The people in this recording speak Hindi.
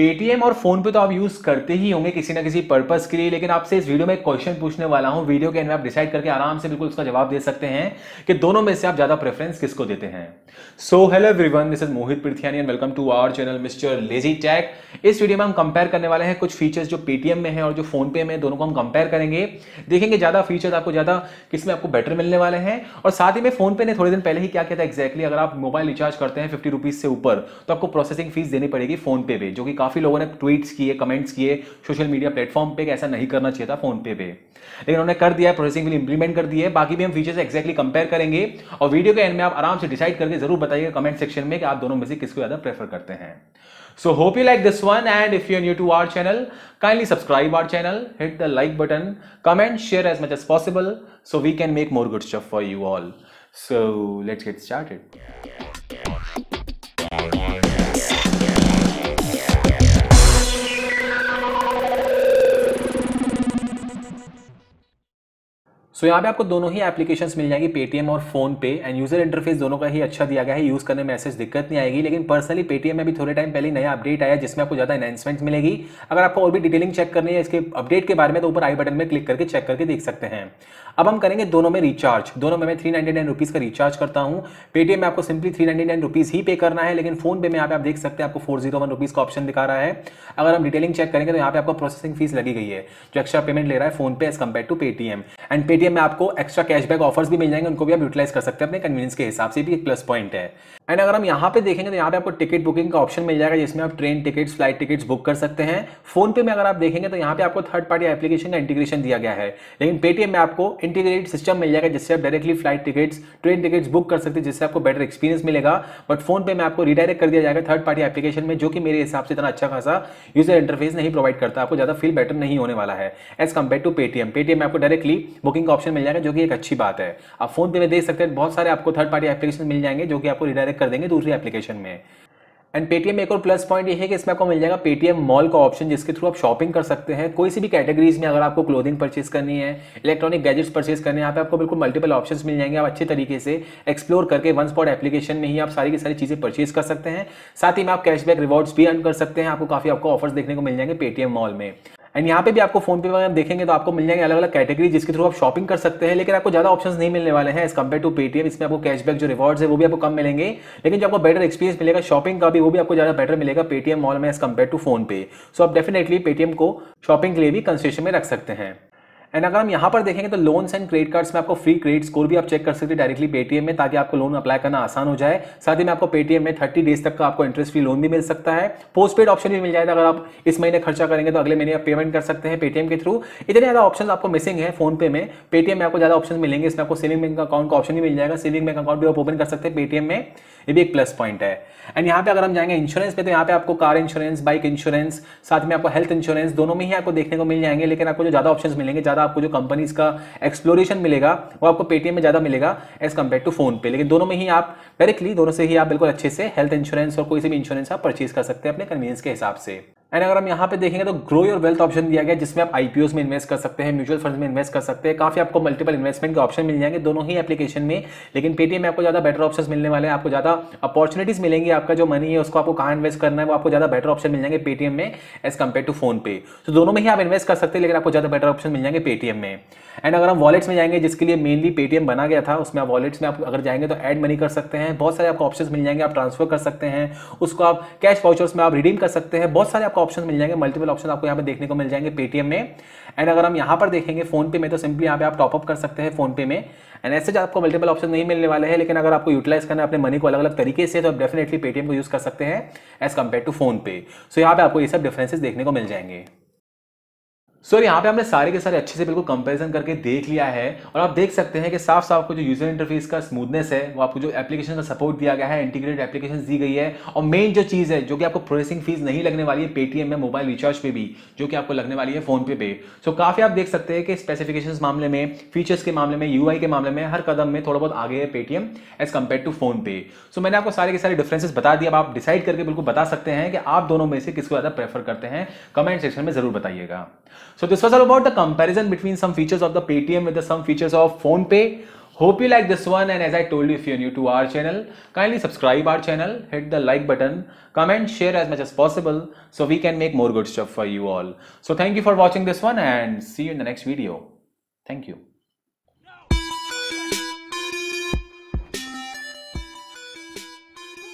पेटीएम और फोन पे तो आप यूज करते ही होंगे किसी ना किसी पर्पज के लिए लेकिन आपसे इस वीडियो में क्वेश्चन पूछने वाला हूं वीडियो के एंड में आप डिसाइड करके आराम से बिल्कुल उसका जवाब दे सकते हैं कि दोनों में से आप ज्यादा प्रेफरेंस किसको देते हैं so hello everyone this is Mohit Prithvi welcome to our channel mister lazy tech इस वीडियो में हम कंपेयर करने वाले हैं कुछ फीचर्स जो पेटीएम में है और जो फोन पे में दोनों को हम कंपेयर करेंगे देखेंगे ज्यादा फीचर्स आपको ज्यादा किसमें आपको बेटर मिलने वाले हैं और साथ ही में फोन पे ने थोड़े दिन पहले ही क्या किया था एक्जैक्टली अगर आप मोबाइल रिचार्ज करते हैं फिफ्टी रुपीज से ऊपर तो आपको प्रोसेसिंग फीस देनी पड़ेगी फोन पे पे जो कि काफी काफ़ी लोगों ने ट्वीट्स किए कमेंट्स किए सोशल मीडिया प्लेटफॉर्म पे ऐसा नहीं करना चाहिए था फोन पे पे लेकिन उन्होंने कर दिया है प्रोसेसिंग भी इंप्लीमेंट कर दी है बाकी भी हम फीचर्स एक्जैक्टली कंपेयर करेंगे और वीडियो के एंड में आप आराम से डिसाइड करके जरूर बताइएगा कमेंट सेक्शन में कि आप दोनों में से किसको ज़्यादा प्रेफर करते हैं So hope you like this one and if you're new to our channel, kindly subscribe our channel, hit the like button, comment, share as much as possible so we can make more good stuff for you all. So let's get started. सो यहाँ पे आपको दोनों ही एप्लीकेशन मिल जाएंगी पेटीएम और फोन पे एंड यूजर इंटरफेस दोनों का ही अच्छा दिया गया है यूज करने में ऐसे दिक्कत नहीं आएगी लेकिन पर्सनली पेटीएम में भी थोड़े टाइम पहले नया अपडेट आया जिसमें आपको ज्यादा अनाउंसमेंट मिलेगी अगर आपको और भी डिटेलिंग चेक करनी है इसके अपडेट के बारे में तो ऊपर आई बटन में क्लिक करके चेक करके देख सकते हैं अब हम करेंगे दोनों में रिचार्ज दोनों में मैं थ्री नाइन्टी नाइन रुपीज का रिचार्ज करता हूँ पेटीएम में आपको simply three ninety nine rupees ही पे करना है लेकिन फोन पे में आप देख सकते हैं आपको फोर जीरो वन रुपीज का ऑप्शन दिखा रहा है अगर हम डिटेलिंग चेक करेंगे तो यहाँ पे आपको प्रोसेसिंग फीस लगी गई है जो एक्स्ट्रा पेमेंट ले रहा है PhonePe as compare to Paytm and Paytm Paytm में आपको एक्स्ट्रा कैशबैक ऑफर्स भी मिल जाएंगे उनको भी आप यूटिलाइज कर सकते हैं अपने कन्वीनियंस के हिसाब से भी एक प्लस पॉइंट है एंड अगर हम यहाँ पे देखेंगे तो यहाँ पे आपको टिकट बुकिंग का ऑप्शन मिल जाएगा जिसमें आप train tickets flight tickets book कर सकते हैं फोन पे में अगर आप देखेंगे तो यहाँ पे आपको थर्ड पार्टी एप्लीकेशन का इंटीग्रेशन दिया गया है लेकिन पेटीएम में आपको इंटीग्रेटेड सिस्टम मिल जाएगा जिससे आप directly flight tickets train tickets book कर सकते हैं जिससे आपको बेटर एक्सपीरियंस मिलेगा बट फोन पे में आपको रिडायरेक्ट कर दिया जाएगा थर्ड पार्टी एप्लीकेशन में जो कि मेरे हिसाब से इतना अच्छा खासा यूजर इंटरफेस नहीं प्रोवाइड करता आपको ज्यादा फील बेटर नहीं होने वाला है as compare to Paytm Paytm में आपको डायरेक्टली बुकिंग का ऑप्शन मिल जाएगा जो कि एक अच्छी बात है आप फोन पे में देख सकते हैं बहुत सारे आपको थर्ड पार्टी एप्लीकेशन मिल जाएंगे जो कि आपको रिडायरेक्ट कर देंगे दूसरी एप्लीकेशन में एंड पेटीएम एक और प्लस पॉइंट ये है कि इसमें आपको मिल जाएगा पेटीएम मॉल का ऑप्शन जिसके थ्रू आप शॉपिंग कर सकते हैं कोई सी भी कैटेगरीज में अगर आपको क्लोथिंग परचेस करनी है इलेक्ट्रॉनिक गैजेट्स परचेस करने हैं यहाँ पे आपको बिल्कुल मल्टीपल ऑप्शंस मिल जाएंगे आप अच्छे तरीके से एक्सप्लोर करके वन स्पॉट एप्लीकेशन में ही आप सारी की सारी चीज़ें परचेज कर सकते हैं साथ ही में आप कैशबैक रिवॉर्ड्स भी अर्न कर सकते हैं आपको काफ़ी आपको ऑफर्स देखने को मिल जाएंगे पेटीएम मॉल में एंड यहाँ पे भी आपको फोन पे वगैरह देखेंगे तो आपको मिल जाएंगे अलग अलग कैटेगरी जिसके थ्रू आप शॉपिंग कर सकते हैं लेकिन आपको ज्यादा ऑप्शंस नहीं मिलने वाले हैं एज कम्पेयर टू पेटीएम इसमें आपको कैशबैक जो रिवॉर्ड्स है वो भी आपको कम मिलेंगे लेकिन जो आपको बेटर एक्सपीरियंस मिलेगा शॉपिंग का भी वो भी आपको ज्यादा बेटर मिलेगा पेटीएम मॉल में as compare to PhonePe so आप डेफिनेटली पेटीएम को शॉपिंग के लिए भी कंसेशन में रख सकते हैं एंड अगर हम यहाँ पर देखेंगे तो लोन्स एंड क्रेडिट कार्ड्स में आपको फ्री क्रेडिट स्कोर भी आप चेक कर सकते हैं डायरेक्टली पेटीएम में ताकि आपको लोन अप्लाई करना आसान हो जाए साथ ही में आपको पेटीएम में थर्टी डेज तक का आपको इंटरेस्ट फ्री लोन भी मिल सकता है पोस्ट पेड ऑप्शन भी मिल जाएगा अगर आप इस महीने खर्चा करेंगे तो अगले महीने आप पेमेंट कर सकते हैं पेटीएम के थ्रू इतने ज़्यादा ऑप्शन आपको मिसिंग है फोन पे में पेटीएम में आपको ज़्यादा ऑप्शन मिलेंगे इसमें आपको सेविंग बैंक अकाउंट का ऑप्शन भी मिल जाएगा सेविंग बैंक अकाउंट भी आप ओपन कर सकते हैं पेटीएम में ये भी एक प्लस पॉइंट है एंड यहाँ पे अगर हम जाएंगे इंश्योरेंस पे तो यहाँ पे आपको कार इंश्योरेंस बाइक इंश्योरेंस साथ में आपको हेल्थ इंश्योरेंस दोनों में ही आपको देखने को मिल जाएंगे लेकिन आपको जो ज़्यादा ऑप्शन मिलेंगे ज़्यादा ज़्यादा आपको जो कंपनीज का एक्सप्लोरेशन मिलेगा वो आपको पेटीएम में ज़्यादा मिलेगा एज कम्पेयर टू फोन पे लेकिन दोनों में ही आप डायरेक्टली दोनों से ही आप बिल्कुल अच्छे से हेल्थ इंश्योरेंस और कोई से भी इंश्योरेंस आप परचेज कर सकते हैं अपने कन्वीनियंस के हिसाब से एंड अगर हम यहाँ पे देखेंगे तो ग्रो योर वेल्थ ऑप्शन दिया गया जिसमें आप आईपीओस में इन्वेस्ट कर सकते हैं म्यूचुअल फंड्स में इन्वेस्ट कर सकते हैं काफी आपको मल्टीपल इन्वेस्टमेंट के ऑप्शन मिल जाएंगे दोनों ही एप्लीकेशन में लेकिन पेटीएम में आपको ज्यादा बेटर ऑप्शन मिलने वाले हैं आपको ज्यादा अपॉर्चुनिटीज मिलेंगी आपका जो मनी है उसको आपको कहाँ इन्वेस्ट करना है वो आपको ज्यादा बेटर ऑप्शन मिल जाएंगे पेटीएम में एज कम्पेयर टू फोन पे तो दोनों में ही आप इन्वेस्ट कर सकते हैं लेकिन आपको ज्यादा बेटर ऑप्शन मिल जाएंगे पेटीएम में एंड अगर हम वॉलेट्स में जाएंगे जिसके लिए मेनली पेटीएम बना गया था उसमें आप वॉलेट्स में आप अगर जाएंगे तो एड मनी कर सकते हैं बहुत सारे आपको ऑप्शन मिल जाएंगे आप ट्रांसफर कर सकते हैं उसको आप कैश वाउचर्स में आप रिडीम कर सकते हैं बहुत सारे आपको ऑप्शन मिल जाएंगे मल्टीपल ऑप्शन आपको यहाँ पे देखने को मिल जाएंगे पेटीएम में एंड अगर हम यहाँ पर देखेंगे फोन पे में तो सिंपली यहाँ पे आप टॉपअप कर सकते हैं फोन पे में एंड ऐसे आपको मल्टीपल ऑप्शन नहीं मिलने वाले हैं लेकिन अगर आपको यूटिलाइज करना है अपने मनी को अलग अलग तरीके से तो आप डेफिनेटली पेटीएम को यूज़ कर सकते हैं as compare to PhonePe सो यहाँ पे आपको ये सब डिफरेंसेस देखने को मिल जाएंगे सो so, यहाँ पे हमने सारे के सारे अच्छे से बिल्कुल कंपैरिजन करके देख लिया है और आप देख सकते हैं कि साफ साफ को जो यूजर इंटरफेस का स्मूथनेस है वो आपको जो एप्लीकेशन का सपोर्ट दिया गया है इंटीग्रेटेड एप्लीकेशन दी गई है और मेन जो चीज़ है जो कि आपको प्रोसेसिंग फीस नहीं लगने वाली है पेटीएम में मोबाइल रिचार्ज पे भी जो कि आपको लगने वाली है फोनपे पे सो so, काफ़ी आप देख सकते हैं कि स्पेसिफिकेशन मामले में फीचर्स के मामले में यू के मामले में हर कदम में थोड़ा बहुत आगे है Paytm as compare to PhonePe so मैंने आपको सारे के सारे डिफ्रेंसेस बता दिया अब आप डिसाइड करके बिल्कुल बता सकते हैं कि आप दोनों में से किसको ज़्यादा प्रेफर करते हैं कमेंट सेक्शन में ज़रूर बताइएगा So this was all about the comparison between some features of the Paytm with the some features of PhonePe. Hope you like this one and as I told you if you're new to our channel, kindly subscribe our channel, hit the like button, comment, share as much as possible so we can make more good stuff for you all. So thank you for watching this one and see you in the next video. Thank you.